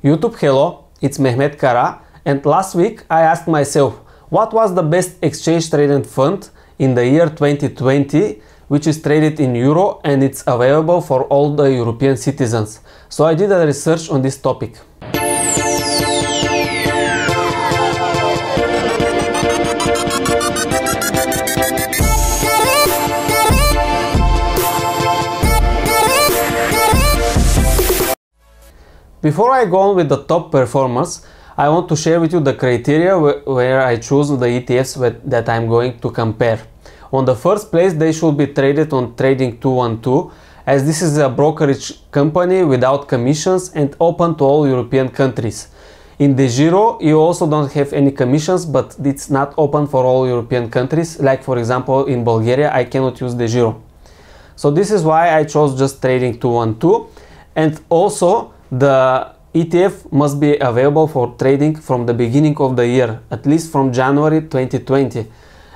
YouTube hello, it's Mehmet Kara and last week I asked myself what was the best exchange traded fund in the year 2020 which is traded in euro and it's available for all the European citizens. So I did a research on this topic. Before I go on with the top performers, I want to share with you the criteria where I choose the ETFs that I'm going to compare. On the first place, they should be traded on Trading 212 as this is a brokerage company without commissions and open to all European countries. In the Giro, you also don't have any commissions, but it's not open for all European countries. Like for example, in Bulgaria, I cannot use the Giro. So this is why I chose just trading 212. And also, the ETF must be available for trading from the beginning of the year, at least from January 2020,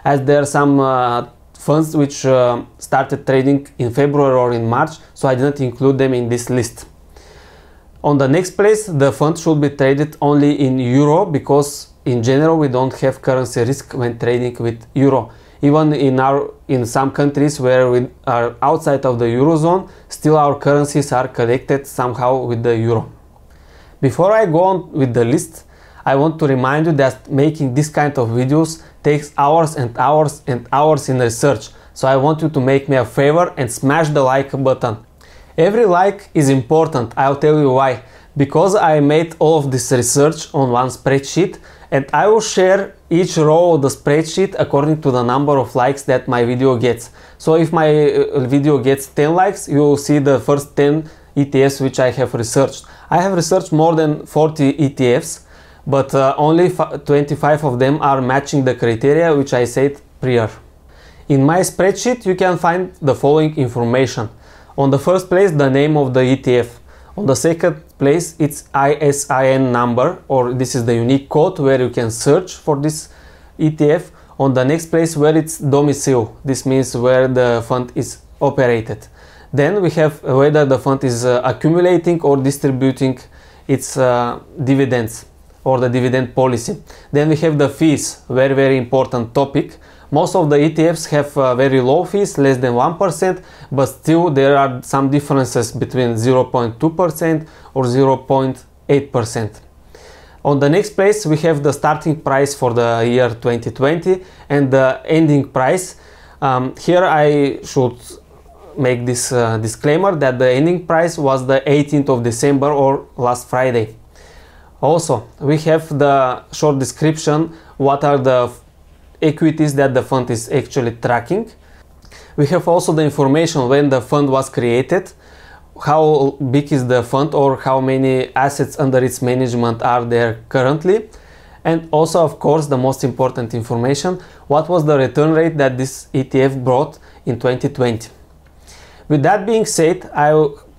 as there are some uh, funds which uh, started trading in February or in March, so I didn't include them in this list. On the next place, the fund should be traded only in euro because in general we don't have currency risk when trading with euro. Even in our in some countries where we are outside of the eurozone, still our currencies are connected somehow with the euro. Before I go on with the list, I want to remind you that making this kind of videos takes hours and hours and hours in research. So I want you to make me a favor and smash the like button. Every like is important, I'll tell you why. Because I made all of this research on one spreadsheet and I will share each row of the spreadsheet according to the number of likes that my video gets. So if my uh, video gets 10 likes, you will see the first 10 ETFs which I have researched. I have researched more than 40 ETFs, but uh, only 25 of them are matching the criteria which I said prior. In my spreadsheet, you can find the following information. On the first place, the name of the ETF. On the second place its ISIN number or this is the unique code where you can search for this ETF on the next place where it's domicile. This means where the fund is operated. Then we have whether the fund is uh, accumulating or distributing its uh, dividends or the dividend policy. Then we have the fees, very very important topic most of the ETFs have uh, very low fees, less than 1%, but still there are some differences between 0.2% or 0.8%. On the next place, we have the starting price for the year 2020 and the ending price. Um, here I should make this uh, disclaimer that the ending price was the 18th of December or last Friday. Also, we have the short description what are the equities that the fund is actually tracking. We have also the information when the fund was created, how big is the fund or how many assets under its management are there currently. And also, of course, the most important information, what was the return rate that this ETF brought in 2020. With that being said, I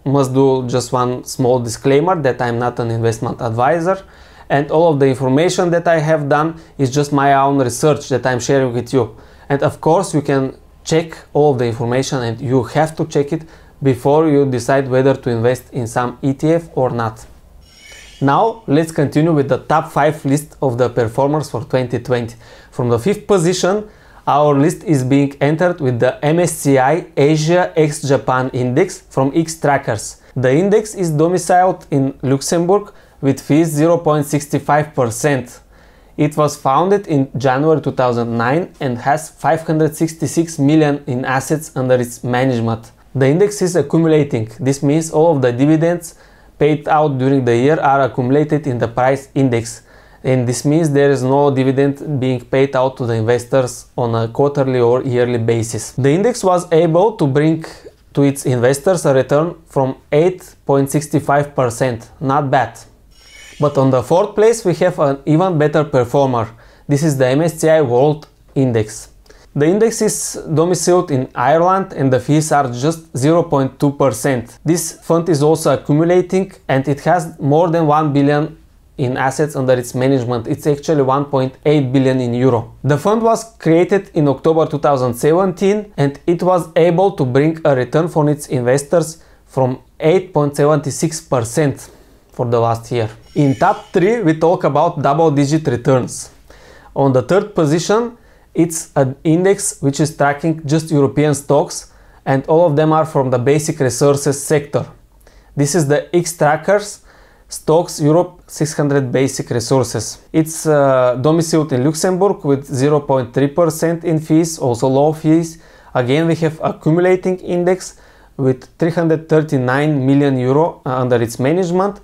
must do just one small disclaimer that I'm not an investment advisor and all of the information that I have done is just my own research that I'm sharing with you. And of course, you can check all the information and you have to check it before you decide whether to invest in some ETF or not. Now let's continue with the top 5 list of the performers for 2020. From the 5th position, our list is being entered with the MSCI Asia ex Japan Index from X Trackers. The index is domiciled in Luxembourg with fees 0.65%. It was founded in January 2009 and has 566 million in assets under its management. The index is accumulating. This means all of the dividends paid out during the year are accumulated in the price index. And this means there is no dividend being paid out to the investors on a quarterly or yearly basis. The index was able to bring to its investors a return from 8.65%. Not bad. But on the fourth place we have an even better performer. This is the MSCI World Index. The index is domiciled in Ireland and the fees are just 0.2%. This fund is also accumulating and it has more than 1 billion in assets under its management. It's actually 1.8 billion in euro. The fund was created in October 2017 and it was able to bring a return for its investors from 8.76% for the last year. In tab 3, we talk about double-digit returns. On the third position, it's an index which is tracking just European stocks and all of them are from the basic resources sector. This is the X-Trackers Stocks Europe 600 Basic Resources. It's uh, domiciled in Luxembourg with 0.3% in fees, also low fees. Again, we have accumulating index with 339 million euro under its management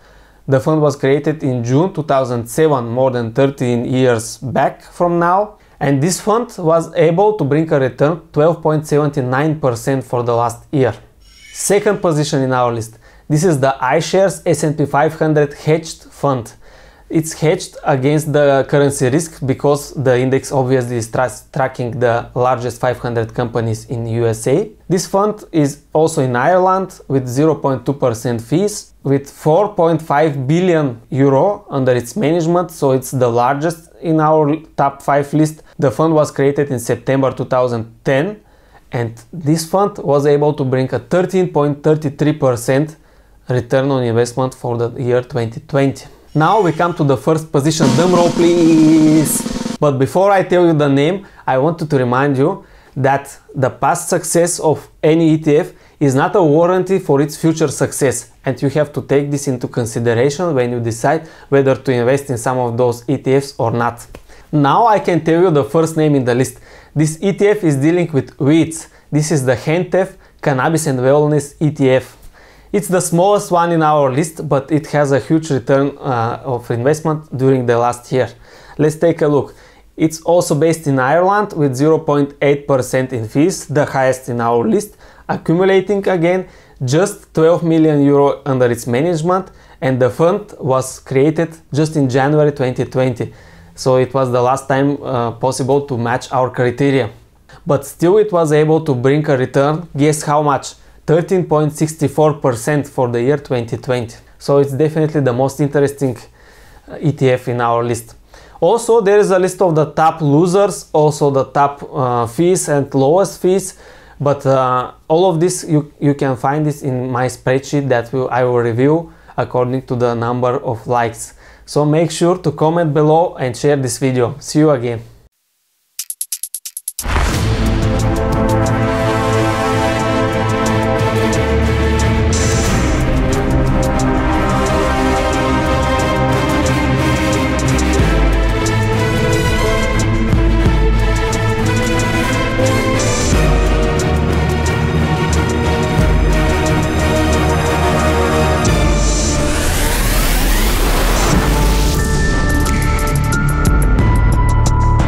the fund was created in June 2007, more than 13 years back from now. And this fund was able to bring a return 12.79% for the last year. Second position in our list. This is the iShares S&P 500 Hedged Fund it's hedged against the currency risk because the index obviously is tra tracking the largest 500 companies in USA. This fund is also in Ireland with 0.2% fees with 4.5 billion euro under its management, so it's the largest in our top 5 list. The fund was created in September 2010 and this fund was able to bring a 13.33% return on investment for the year 2020. Now we come to the first position, dumb roll please. But before I tell you the name, I wanted to remind you that the past success of any ETF is not a warranty for its future success and you have to take this into consideration when you decide whether to invest in some of those ETFs or not. Now I can tell you the first name in the list. This ETF is dealing with weeds. This is the Hentef Cannabis and Wellness ETF. It's the smallest one in our list, but it has a huge return uh, of investment during the last year. Let's take a look. It's also based in Ireland with 0.8% in fees, the highest in our list, accumulating again just 12 million euro under its management and the fund was created just in January 2020. So it was the last time uh, possible to match our criteria. But still it was able to bring a return, guess how much? 13.64% for the year 2020. So it's definitely the most interesting uh, ETF in our list. Also, there is a list of the top losers, also the top uh, fees and lowest fees. But uh, all of this, you, you can find this in my spreadsheet that will, I will review according to the number of likes. So make sure to comment below and share this video. See you again.